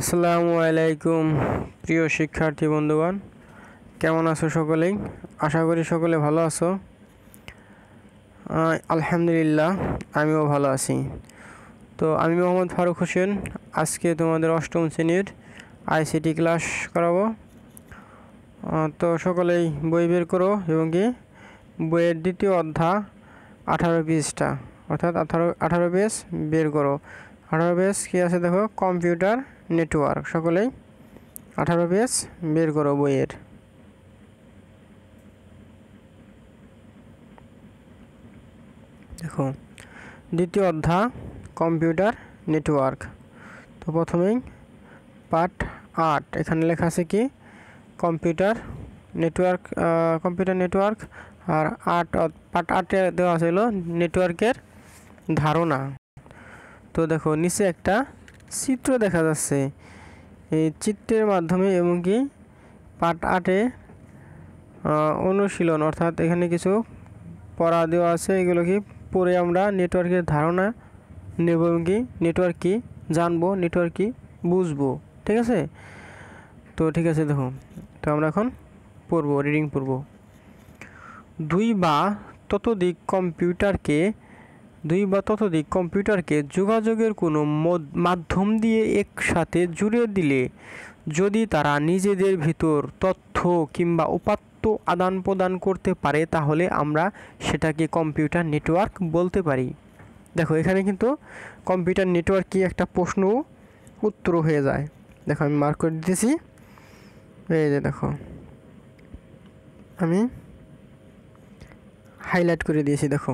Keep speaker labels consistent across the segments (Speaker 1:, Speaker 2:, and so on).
Speaker 1: আসসালামু আলাইকুম প্রিয় শিক্ষার্থী বন্ধুগণ কেমন আছো সকলেই আশা করি সকলে ভালো আছো আলহামদুলিল্লাহ আমিও ভালো আছি তো আমি মোহাম্মদ ফারুক হোসেন আজকে তোমাদের অষ্টম শ্রেণীর আইসিটি ক্লাস করাবো তো সকলেই বই বের করো এবং কি বইয়ের দ্বিতীয় অধ্যা আঠারো পেজটা অর্থাৎ আঠারো আঠারো পেজ বের করো আঠারো বেস কী আছে দেখো কম্পিউটার নেটওয়ার্ক সকলেই আঠারো বেস বের করো বইয়ের দেখো দ্বিতীয় অধ্যা কম্পিউটার নেটওয়ার্ক তো প্রথমেই পার্ট আট এখানে লেখা আছে কি কম্পিউটার নেটওয়ার্ক কম্পিউটার নেটওয়ার্ক আর আট পার্ট আটে দেওয়া ছিল নেটওয়ার্কের ধারণা তো দেখো নিচে একটা চিত্র দেখা যাচ্ছে এই চিত্রের মাধ্যমে এবং কি পার্ট আটে অনুশীলন অর্থাৎ এখানে কিছু পড়া দেওয়া আছে এগুলো কি পড়ে আমরা নেটওয়ার্কের ধারণা নেব এবং কি নেটওয়ার্ক কী জানবো নেটওয়ার্ক কী বুঝবো ঠিক আছে তো ঠিক আছে দেখো তো আমরা এখন পড়বো রিডিং পড়বো দুই বা ততোধিক কম্পিউটারকে দুই বা ততোধিক কম্পিউটারকে যোগাযোগের কোনো মাধ্যম দিয়ে একসাথে জুড়ে দিলে যদি তারা নিজেদের ভিতর তথ্য কিংবা উপাত্ত আদান প্রদান করতে পারে তাহলে আমরা সেটাকে কম্পিউটার নেটওয়ার্ক বলতে পারি দেখো এখানে কিন্তু কম্পিউটার নেটওয়ার্কই একটা প্রশ্ন উত্তর হয়ে যায় দেখো আমি মার্ক করে দিতেছি এই যে দেখো আমি হাইলাইট করে দিয়েছি দেখো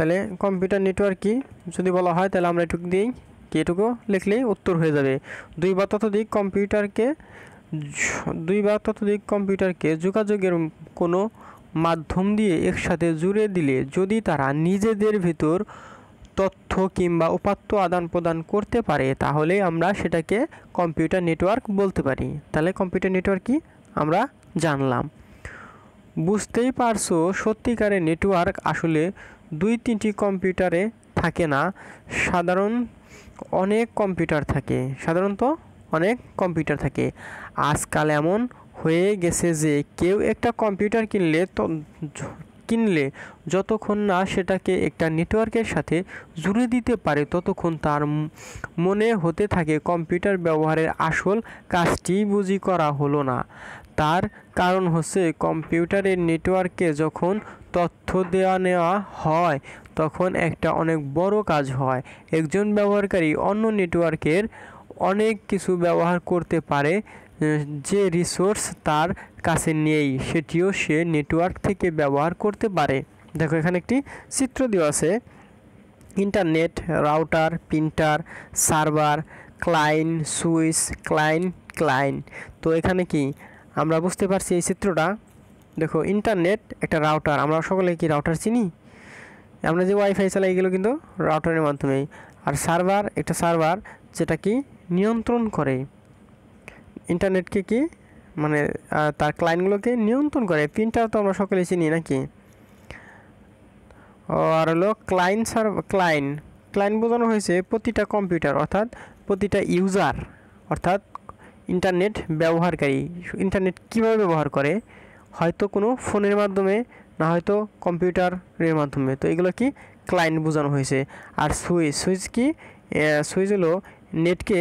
Speaker 1: তাহলে কম্পিউটার নেটওয়ার্ক কি যদি বলা হয় তাহলে আমরা এটুকু দিই কি এটুকু লিখলেই উত্তর হয়ে যাবে দুই বা ততোধিক কম্পিউটারকে দুই বা ততোধিক কম্পিউটারকে যোগাযোগের কোনো মাধ্যম দিয়ে একসাথে জুড়ে দিলে যদি তারা নিজেদের ভিতর তথ্য কিংবা উপাত্ত আদান প্রদান করতে পারে তাহলে আমরা সেটাকে কম্পিউটার নেটওয়ার্ক বলতে পারি তাহলে কম্পিউটার নেটওয়ার্ক কি আমরা জানলাম বুঝতেই পারছো সত্যিকারের নেটওয়ার্ক আসলে দুই তিনটি কম্পিউটারে থাকে না সাধারণ অনেক কম্পিউটার থাকে সাধারণত অনেক কম্পিউটার থাকে আজকাল এমন হয়ে গেছে যে কেউ একটা কম্পিউটার কিনলে তো কিনলে যতক্ষণ না সেটাকে একটা নেটওয়ার্কের সাথে জুড়ে দিতে পারে ততক্ষণ তার মনে হতে থাকে কম্পিউটার ব্যবহারের আসল কাজটি বুঝি করা হলো না তার কারণ হচ্ছে কম্পিউটারের নেটওয়ার্কে যখন তথ্য দেওয়া নেওয়া হয় তখন একটা অনেক বড় কাজ হয় একজন ব্যবহারকারী অন্য নেটওয়ার্কের অনেক কিছু ব্যবহার করতে পারে যে রিসোর্স তার কাছে নেই সেটিও সে নেটওয়ার্ক থেকে ব্যবহার করতে পারে দেখো এখানে একটি চিত্র দেওয়া আছে internet router printer server client switch client client তো এখানে কি আমরা বুঝতে পারছি এই চিত্রটা দেখো ইন্টারনেট একটা রাউটার আমরা সকলে কি রাউটার চিনি আমরা যে ওয়াইফাই চালাই এগুলো কিন্তু রাউটারের মাধ্যমেই আর সার্ভার একটা সার্ভার যেটা কি নিয়ন্ত্রণ করে ইন্টারনেটকে কি মানে তার ক্লায়েন্টগুলোকে নিয়ন্ত্রণ করে প্রিন্টার তো আমরা সকলে চিনি নাকি আর হলো ক্লায়েন্ট সার্ভার ক্লায়েন্ট ক্লায়েন্ট বোঝানো হয়েছে প্রতিটা কম্পিউটার অর্থাৎ প্রতিটা ইউজার অর্থাৎ ইন্টারনেট ব্যবহারকারী ইন্টারনেট কীভাবে ব্যবহার করে হয়তো কোনো ফোনের মাধ্যমে না হয়তো কম্পিউটারের মাধ্যমে তো এগুলো কি ক্লায়েন্ট বোঝানো হয়েছে আর সুইচ সুইচ কি সুইচ হলো নেটকে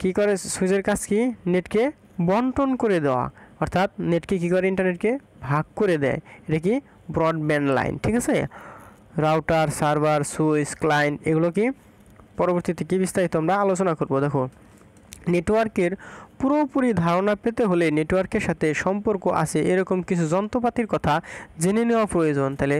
Speaker 1: কি করে সুইচের কাজ কি নেটকে বন্টন করে দেওয়া অর্থাৎ নেটকে কি করে ইন্টারনেটকে ভাগ করে দেয় এটা কি ব্রডব্যান্ড লাইন ঠিক আছে রাউটার সার্ভার সুইচ ক্লায়েন্ট এগুলো কি পরবর্তীতে কি বিস্তারিত আমরা আলোচনা করব দেখো নেটওয়ার্কের পুরোপুরি ধারণা পেতে হলে নেটওয়ার্কের সাথে সম্পর্ক আছে এরকম কিছু যন্ত্রপাতির কথা জেনে নেওয়া প্রয়োজন তাহলে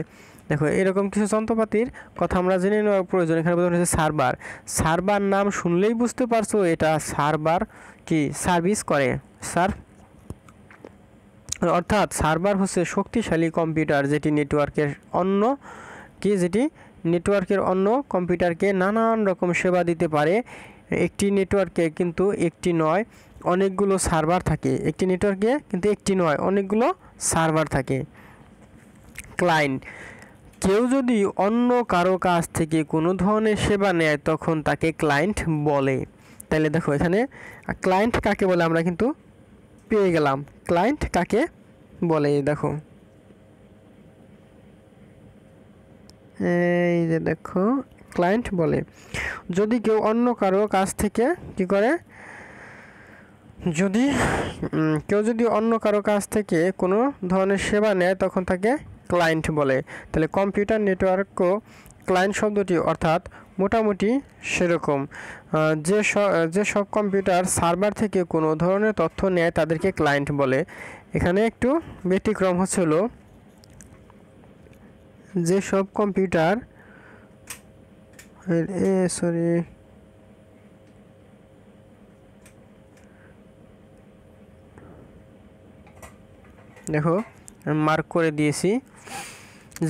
Speaker 1: দেখো এরকম কিছু যন্ত্রপাতির কথা আমরা জেনে নেওয়া প্রয়োজন এখানে বোঝানো হচ্ছে সার্ভার সার্ভার নাম শুনলেই বুঝতে পারছো এটা সার্ভার কি সার্ভিস করে সার অর্থাৎ সার্ভার হচ্ছে শক্তিশালী কম্পিউটার যেটি নেটওয়ার্কের অন্য কি যেটি নেটওয়ার্কের অন্য কম্পিউটারকে নানান রকম সেবা দিতে পারে একটি নেটওয়ার্কে কিন্তু একটি নয় অনেকগুলো সার্ভার থাকে একটি নেটওয়ার্কে কিন্তু একটি নয় অনেকগুলো সার্ভার থাকে ক্লায়েন্ট কেউ যদি অন্য কারো কাছ থেকে কোনো ধরনের সেবা নেয় তখন তাকে ক্লায়েন্ট বলে তাহলে দেখো এখানে ক্লায়েন্ট কাকে বলে আমরা কিন্তু পেয়ে গেলাম ক্লায়েন্ট কাকে বলে দেখো এই যে দেখো ক্লায়েন্ট বলে যদি কেউ অন্য কারো কাছ থেকে কি করে যদি কেউ যদি অন্য কারো কাছ থেকে কোনো ধরনের সেবা নেয় তখন তাকে ক্লায়েন্ট বলে তাহলে কম্পিউটার নেটওয়ার্কও ক্লায়েন্ট শব্দটি অর্থাৎ মোটামুটি সেরকম যে যে সব কম্পিউটার সার্ভার থেকে কোনো ধরনের তথ্য নেয় তাদেরকে ক্লায়েন্ট বলে এখানে একটু ব্যতিক্রম হচ্ছিল যেসব কম্পিউটার সরি দেখো মার্ক করে দিয়েছি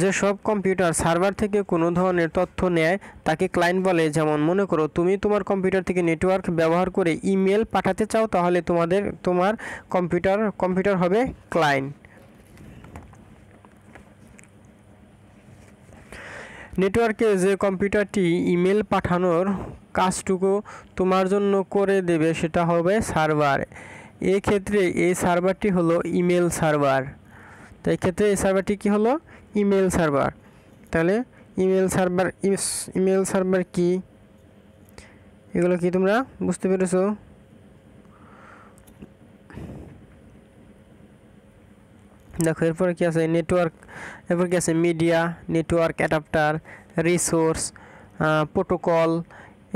Speaker 1: যে সব কম্পিউটার সার্ভার থেকে কোনো ধরনের তথ্য নেয় তাকে ক্লায়েন্ট বলে যেমন মনে করো তুমি তোমার কম্পিউটার থেকে নেটওয়ার্ক ব্যবহার করে ইমেল পাঠাতে চাও তাহলে তোমাদের তোমার কম্পিউটার কম্পিউটার হবে ক্লায়েন্ট নেটওয়ার্কে যে কম্পিউটারটি ইমেল পাঠানোর কাজটুকু তোমার জন্য করে দেবে সেটা হবে সার্ভার ক্ষেত্রে এই সার্ভারটি হলো ইমেল সার্ভার তো এক্ষেত্রে এই সার্ভারটি কী হলো ইমেল সার্ভার তাহলে ইমেল সার্ভার ইমেল সার্ভার কি এগুলো কি তোমরা বুঝতে পেরেছো দেখো এরপরে কী আছে নেটওয়ার্ক এরপর কী আছে media network adapter resource protocol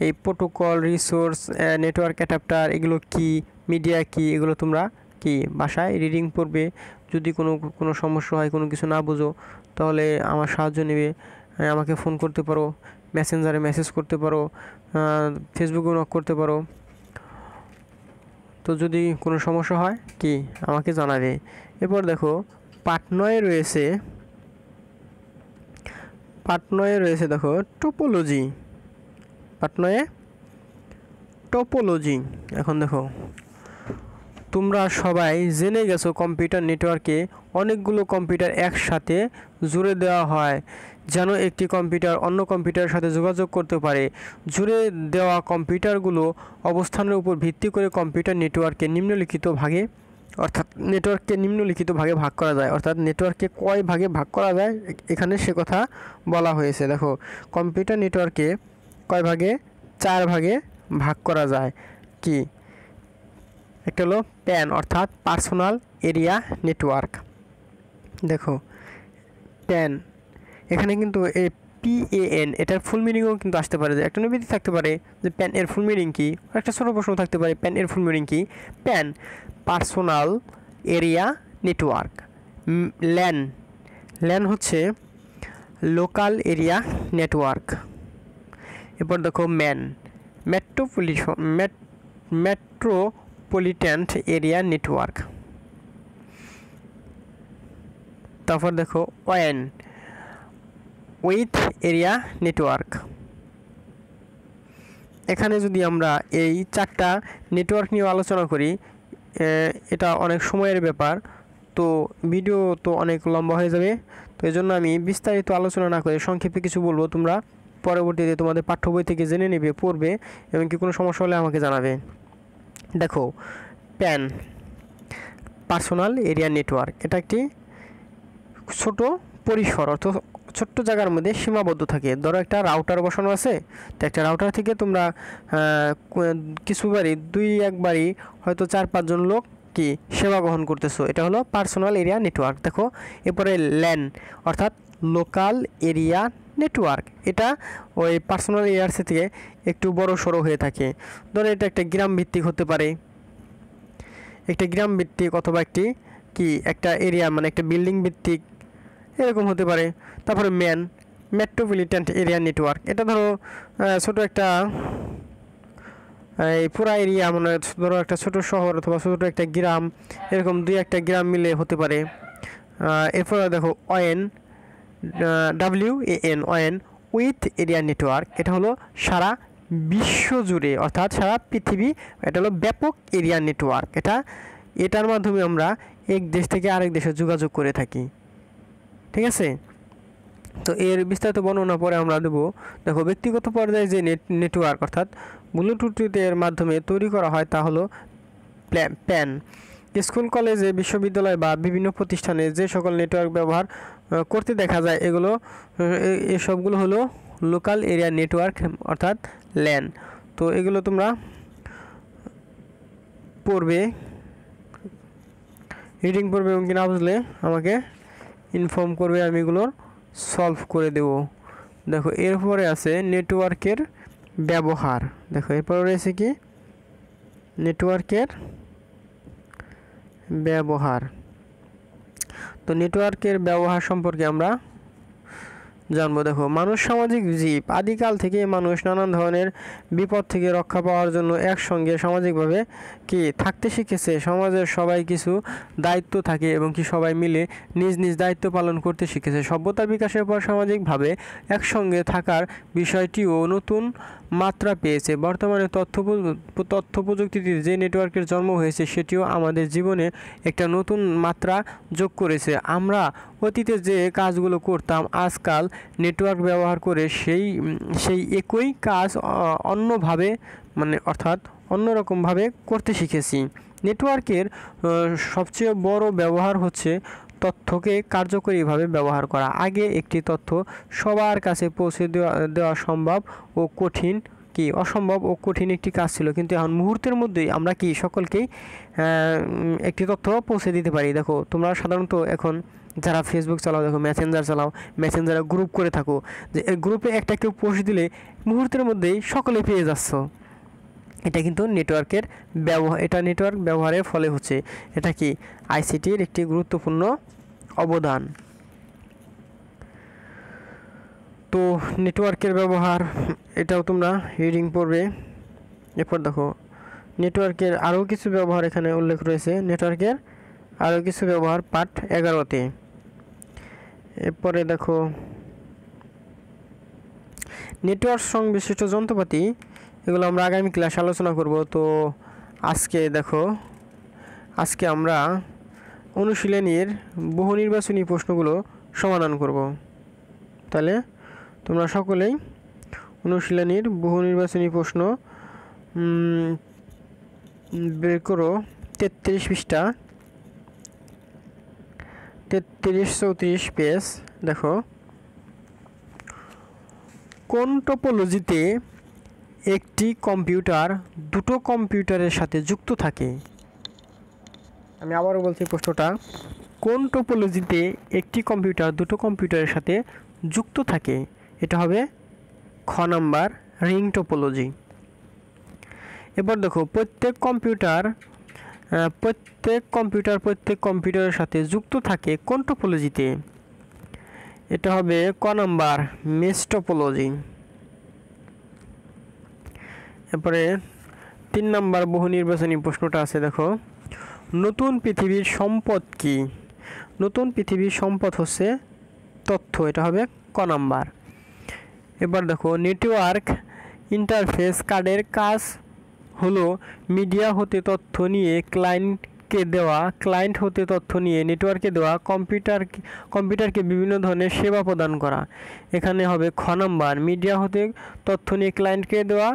Speaker 1: এই প্রোটোকল রিসোর্স নেটওয়ার্ক অ্যাডাপ্টার এগুলো কি মিডিয়া কি এগুলো তোমরা কি বাসায় রিডিং পড়বে যদি কোনো কোনো সমস্যা হয় কোনো কিছু না বুঝো তাহলে আমার সাহায্য নেবে হ্যাঁ, আমাকে ফোন করতে পারো মেসেঞ্জারে মেসেজ করতে পারো ফেসবুকে নক করতে পারো তো যদি কোনো সমস্যা হয় কি আমাকে জানাবে এরপর দেখো পাটনয়ে রয়েছে পাটনয়ে রয়েছে দেখো টোপোলজি পাটনয়ে টোপোলজি এখন দেখো তোমরা সবাই জেনে গেছো কম্পিউটার নেটওয়ার্কে অনেকগুলো কম্পিউটার একসাথে জুড়ে দেওয়া হয় যেন একটি কম্পিউটার অন্য কম্পিউটারের সাথে যোগাযোগ করতে পারে জুড়ে দেওয়া কম্পিউটারগুলো অবস্থানের উপর ভিত্তি করে কম্পিউটার নেটওয়ার্কে নিম্নলিখিত ভাগে অর্থাৎ নেটওয়ার্ককে নিম্নলিখিত ভাগে ভাগ করা যায় অর্থাৎ নেটওয়ার্ককে কয় ভাগে ভাগ করা যায় এখানে সে কথা বলা হয়েছে দেখো কম্পিউটার নেটওয়ার্কে কয় ভাগে চার ভাগে ভাগ করা যায় কি একটা হলো প্যান অর্থাৎ পার্সোনাল এরিয়া নেটওয়ার্ক দেখো প্যান এখানে কিন্তু এই পিএএন এটার ফুল মিনিংও কিন্তু আসতে পারে যে একটা অনুভূতি থাকতে পারে যে প্যান এর ফুল মিনিং কী একটা ছোটো প্রশ্ন থাকতে পারে প্যান এর ফুল মিনিং কী PAN personal area network LAN LAN হচ্ছে লোকাল এরিয়া নেটওয়ার্ক এরপর দেখো MAN metropolitan metropolitan area network তারপর দেখো ওয়েন উইথ এরিয়া নেটওয়ার্ক এখানে যদি আমরা এই চারটা নেটওয়ার্ক নিয়ে আলোচনা করি এটা অনেক সময়ের ব্যাপার তো ভিডিও তো অনেক লম্বা হয়ে যাবে তো এই জন্য আমি বিস্তারিত আলোচনা না করে সংক্ষেপে কিছু বলবো তোমরা পরবর্তীতে তোমাদের পাঠ্য বই থেকে জেনে নেবে পড়বে এমনকি কোনো সমস্যা হলে আমাকে জানাবে দেখো প্যান পার্সোনাল এরিয়া নেটওয়ার্ক এটা একটি ছোট পরিসর অর্থাৎ ছোট্ট জায়গার মধ্যে সীমাবদ্ধ থাকে ধরো একটা রাউটার বসানো আছে তো একটা রাউটার থেকে তোমরা কিছু বাড়ি দুই একবারই হয়তো চার পাঁচজন লোক কি সেবা গ্রহণ করতেছো এটা হলো পার্সোনাল এরিয়া নেটওয়ার্ক দেখো এরপরে ল্যান অর্থাৎ লোকাল এরিয়া নেটওয়ার্ক এটা ওই পার্সোনাল এয়ারসে থেকে একটু বড় সড়ো হয়ে থাকে ধরো এটা একটা গ্রাম ভিত্তিক হতে পারে একটা গ্রাম ভিত্তিক অথবা একটি কি একটা এরিয়া মানে একটা বিল্ডিং ভিত্তিক এরকম হতে পারে তারপরে ম্যান মেট্রোপলিট্যান এরিয়া নেটওয়ার্ক এটা ধরো ছোটো একটা এই পুরা এরিয়া মানে ধরো একটা ছোট শহর অথবা ছোটো একটা গ্রাম এরকম দুই একটা গ্রাম মিলে হতে পারে এরপরে দেখো অয়েন W N ওএন with area network এটা হলো সারা বিশ্ব জুড়ে অর্থাৎ সারা পৃথিবী এটা হলো ব্যাপক এরিয়া নেটওয়ার্ক এটা এটার মাধ্যমে আমরা এক দেশ থেকে আরেক দেশে যোগাযোগ করে থাকি ঠিক আছে তো এর বিস্তারিত বর্ণনা পরে আমরা দেবো দেখো ব্যক্তিগত পর্যায়ে যে নেট নেটওয়ার্ক অর্থাৎ ব্লুটুথের মাধ্যমে তৈরি করা হয় তা হলো প্যান স্কুল কলেজে বিশ্ববিদ্যালয় বা বিভিন্ন প্রতিষ্ঠানে যে সকল নেটওয়ার্ক ব্যবহার করতে দেখা যায় এগুলো এসবগুলো হলো লোকাল এরিয়া নেটওয়ার্ক অর্থাৎ ল্যান তো এগুলো তোমরা পড়বে রিডিং পড়বে এবং কি না বুঝলে আমাকে ইনফর্ম করবে আমি এগুলোর সলভ করে দেব দেখো এরপরে আছে নেটওয়ার্কের ব্যবহার দেখো এরপরে রয়েছে কি নেটওয়ার্কের ব্যবহার তো নেটওয়ার্কের ব্যবহার সম্পর্কে আমরা জানবো দেখো মানুষ সামাজিক জীব আদিকাল থেকে মানুষ নানান ধরনের বিপদ থেকে রক্ষা পাওয়ার জন্য একসঙ্গে সামাজিকভাবে কি থাকতে শিখেছে সমাজের সবাই কিছু দায়িত্ব থাকে এবং কি সবাই মিলে নিজ নিজ দায়িত্ব পালন করতে শিখেছে সভ্যতা বিকাশের পর সামাজিকভাবে একসঙ্গে থাকার বিষয়টিও নতুন মাত্রা পেয়েছে বর্তমানে তথ্য তথ্য প্রযুক্তিতে যে নেটওয়ার্কের জন্ম হয়েছে সেটিও আমাদের জীবনে একটা নতুন মাত্রা যোগ করেছে আমরা অতীতে যে কাজগুলো করতাম আজকাল নেটওয়ার্ক ব্যবহার করে সেই সেই একই কাজ অন্যভাবে মানে অর্থাৎ অন্যরকমভাবে করতে শিখেছি নেটওয়ার্কের সবচেয়ে বড় ব্যবহার হচ্ছে তথ্যকে কার্যকরীভাবে ব্যবহার করা আগে একটি তথ্য সবার কাছে পৌঁছে দেওয়া দেওয়া সম্ভব ও কঠিন কি অসম্ভব ও কঠিন একটি কাজ ছিল কিন্তু এখন মুহূর্তের মধ্যেই আমরা কি সকলকেই একটি তথ্য পৌঁছে দিতে পারি দেখো তোমরা সাধারণত এখন যারা ফেসবুক চালাও দেখো মেসেঞ্জার চালাও মেসেঞ্জারে গ্রুপ করে থাকো যে গ্রুপে একটা কেউ পোস্ট দিলে মুহূর্তের মধ্যেই সকলে পেয়ে যাচ্ছ এটা কিন্তু নেটওয়ার্কের ব্যবহার এটা নেটওয়ার্ক ব্যবহারের ফলে হচ্ছে এটা কি আইসিটির একটি গুরুত্বপূর্ণ অবদান তো নেটওয়ার্কের ব্যবহার এটাও তোমরা রিডিং পড়বে এরপর দেখো নেটওয়ার্কের আরও কিছু ব্যবহার এখানে উল্লেখ রয়েছে নেটওয়ার্কের আরও কিছু ব্যবহার পার্ট এগারোতে এরপরে দেখো নেটওয়ার্ক সংবিশিষ্ট যন্ত্রপাতি এগুলো আমরা আগামী ক্লাস আলোচনা করব তো আজকে দেখো আজকে আমরা অনুশীলনীর বহু নির্বাচনী প্রশ্নগুলো সমাধান করব তাহলে তোমরা সকলেই অনুশীলনীর বহু নির্বাচনী প্রশ্ন বের করো তেত্রিশ পৃষ্ঠা তেত্রিশ চৌত্রিশ পেজ দেখো কোন টোপোলজিতে একটি কম্পিউটার দুটো কম্পিউটারের সাথে যুক্ত থাকে আমি আবারও বলছি প্রশ্নটা কোন টোপোলজিতে একটি কম্পিউটার দুটো কম্পিউটারের সাথে যুক্ত থাকে এটা হবে খ নাম্বার রিং টোপোলজি এবার দেখো প্রত্যেক কম্পিউটার প্রত্যেক কম্পিউটার প্রত্যেক কম্পিউটারের সাথে যুক্ত থাকে কোন টোপোলজিতে এটা হবে ক নাম্বার মেস টোপোলজি এরপরে তিন নম্বর বহু নির্বাচনী প্রশ্নটা আছে দেখো নতুন পৃথিবীর সম্পদ কি নতুন পৃথিবীর সম্পদ হচ্ছে তথ্য এটা হবে ক নাম্বার এবার দেখো নেটওয়ার্ক ইন্টারফেস কার্ডের কাজ হলো মিডিয়া হতে তথ্য নিয়ে ক্লায়েন্টকে দেওয়া ক্লায়েন্ট হতে তথ্য নিয়ে নেটওয়ার্কে দেওয়া কম্পিউটার কম্পিউটারকে বিভিন্ন ধরনের সেবা প্রদান করা এখানে হবে খ নাম্বার মিডিয়া হতে তথ্য নিয়ে ক্লায়েন্টকে দেওয়া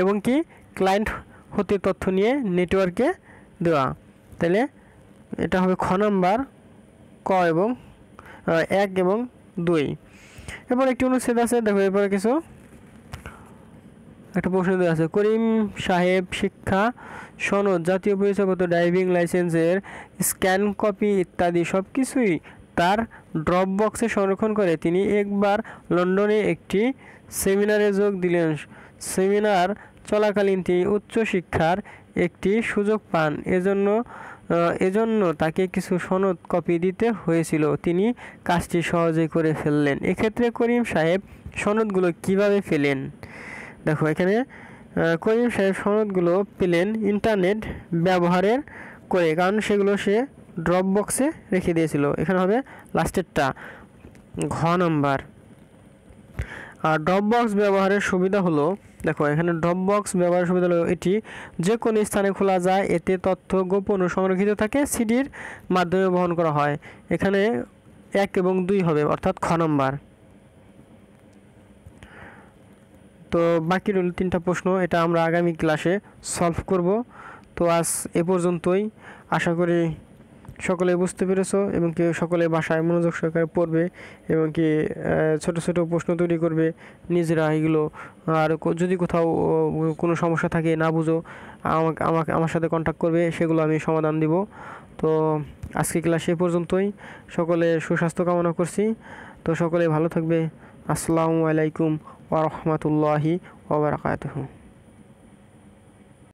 Speaker 1: এবং কি ক্লায়েন্ট হতে তথ্য নিয়ে নেটওয়ার্কে দেওয়া তাহলে এটা হবে খ নম্বর ক এবং এক এবং দুই এরপর একটি অনুচ্ছেদ আছে দেখো এরপরে কিছু একটা প্রশ্ন দেওয়া আছে করিম সাহেব শিক্ষা সনদ জাতীয় পরিচয়পত্র ড্রাইভিং লাইসেন্সের স্ক্যান কপি ইত্যাদি সব কিছুই তার ড্রপ বক্সে সংরক্ষণ করে তিনি একবার লন্ডনে একটি সেমিনারে যোগ দিলেন সেমিনার চলাকালীন তিনি উচ্চশিক্ষার একটি সুযোগ পান এজন্য এজন্য তাকে কিছু সনদ কপি দিতে হয়েছিল তিনি কাজটি সহজে করে ফেললেন এক্ষেত্রে করিম সাহেব সনদগুলো কিভাবে ফেলেন দেখো এখানে করিম সাহেব সনদগুলো পেলেন ইন্টারনেট ব্যবহারের করে কারণ সেগুলো সে ড্রপ বক্সে রেখে দিয়েছিল এখানে হবে লাস্টেরটা ঘ নম্বর আর ড্রপ বক্স ব্যবহারের সুবিধা হলো দেখো এখানে ড্রপ বক্স ব্যবহারের সুবিধা হলো এটি যে কোনো স্থানে খোলা যায় এতে তথ্য গোপন ও সংরক্ষিত থাকে সিডির মাধ্যমে বহন করা হয় এখানে এক এবং দুই হবে অর্থাৎ খ নম্বর তো বাকি রইল তিনটা প্রশ্ন এটা আমরা আগামী ক্লাসে সলভ করব তো আজ এ পর্যন্তই আশা করি সকলে বুঝতে পেরেছ এবং কি সকলে বাসায় মনোযোগ সহকারে পড়বে এবং কি ছোট ছোট প্রশ্ন তৈরি করবে নিজেরা এগুলো আর যদি কোথাও কোনো সমস্যা থাকে না বুঝো আমাকে আমাকে আমার সাথে কন্ট্যাক্ট করবে সেগুলো আমি সমাধান দিব তো আজকে ক্লাস এ পর্যন্তই সকলে সুস্বাস্থ্য কামনা করছি তো সকলে ভালো থাকবে আসসালামু আলাইকুম ওয়া রাহমাতুল্লাহি ওয়া বারাকাতুহু